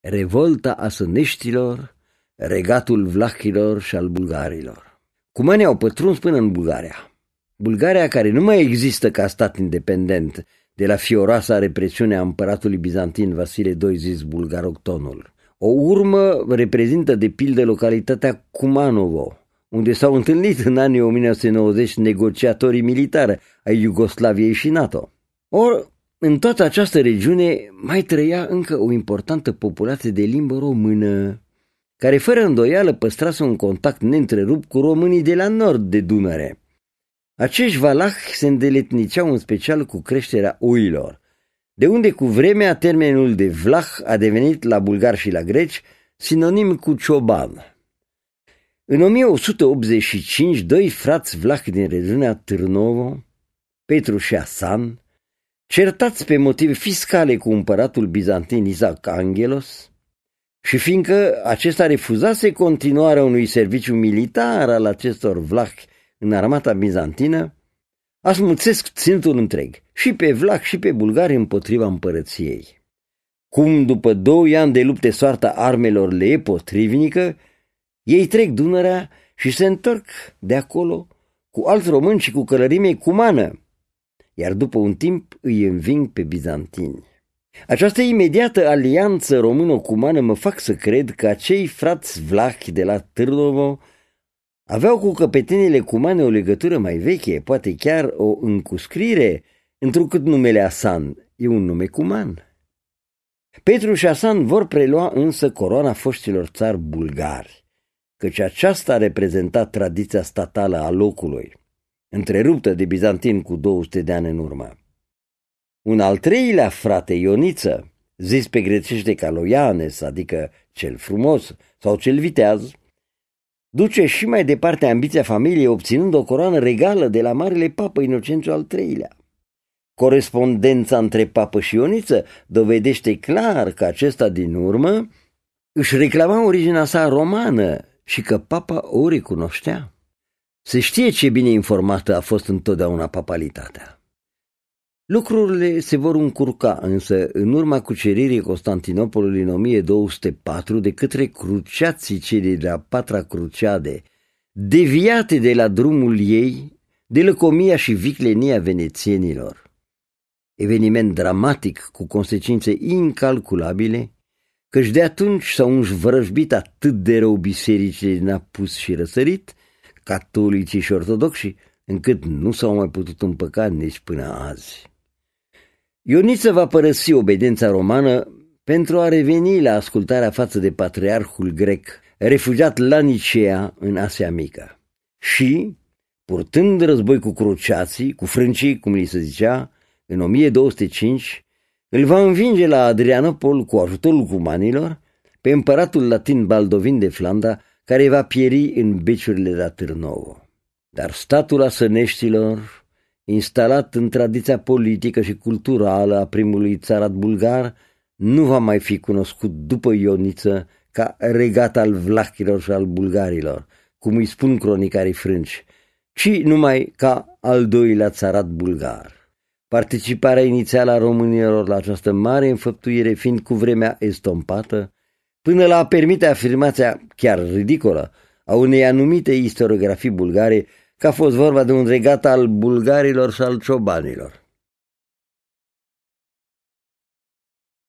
revolta asăneștilor, regatul vlahilor și al bulgarilor. Cumanii au pătruns până în Bulgaria. Bulgaria care nu mai există ca stat independent de la fioroasa represiune a împăratului bizantin Vasile II zis bulgaroctonul. O urmă reprezintă de pildă localitatea Cumanovo, unde s-au întâlnit în anii 1990 negociatorii militari ai Iugoslaviei și NATO. Or, în toată această regiune mai trăia încă o importantă populație de limbă română, care fără îndoială păstrase un contact neîntrerupt cu românii de la nord de Dunăre. Acești valah se îndeletniceau în special cu creșterea oilor, de unde cu vremea termenul de vlah a devenit la bulgari și la greci sinonim cu cioban. În 1185, doi frați vlah din regiunea Târnovo, Petru și Asan, certați pe motive fiscale cu împăratul bizantin Isaac Angelos, și fiindcă acesta refuzase continuarea unui serviciu militar al acestor vlach în armata bizantină, asmuțesc țintul întreg, și pe vlach și pe bulgari împotriva împărăției. Cum după doi ani de lupte soarta armelor le e potrivnică, ei trec Dunărea și se întorc de acolo cu alți români și cu călărime cumană, iar după un timp îi înving pe bizantini. Această imediată alianță româno-cumană mă fac să cred că acei frați vlahi de la Târlovo aveau cu căpetenile cumane o legătură mai veche, poate chiar o încuscrire, întrucât numele Asan e un nume cuman. Petru și Asan vor prelua însă coroana foștilor țari bulgari, căci aceasta reprezenta tradiția statală a locului întreruptă de bizantin cu 200 de ani în urmă. Un al treilea frate, Ioniță, zis pe grecește ca Loianes, adică cel frumos sau cel viteaz, duce și mai departe ambiția familiei, obținând o coroană regală de la Marele Papă Inocențiu al III-lea. Corespondența între papă și Ioniță dovedește clar că acesta din urmă își reclama originea sa romană și că papa o recunoștea. Se știe ce bine informată a fost întotdeauna papalitatea. Lucrurile se vor încurca, însă, în urma cuceririi Constantinopolului în 1204 de către cruciații cei de la patra cruciade, deviate de la drumul ei, de lăcomia și viclenia venețienilor. Eveniment dramatic cu consecințe incalculabile, căci de atunci s-au înjvrăjbit atât de rău bisericile din apus și răsărit, catolicii și ortodoxii, încât nu s-au mai putut împăca nici până azi. Ioniță va părăsi obedența romană pentru a reveni la ascultarea față de patriarhul grec, refugiat la Nicea, în Asia Mică. Și, purtând război cu cruciații, cu frâncii, cum li se zicea, în 1205, îl va învinge la Adrianopol cu ajutorul cumanilor pe împăratul latin Baldovin de Flanda, care va pieri în beciurile la Târnouă. Dar statul asăneștilor, instalat în tradiția politică și culturală a primului țarat bulgar, nu va mai fi cunoscut după Ioniță ca regat al vlachilor și al bulgarilor, cum îi spun cronicarii frânci, ci numai ca al doilea țarat bulgar. Participarea inițială a românilor la această mare înfăptuire fiind cu vremea estompată până la a permite afirmația chiar ridicolă a unei anumite istoriografii bulgare că a fost vorba de un regat al bulgarilor și al ciobanilor.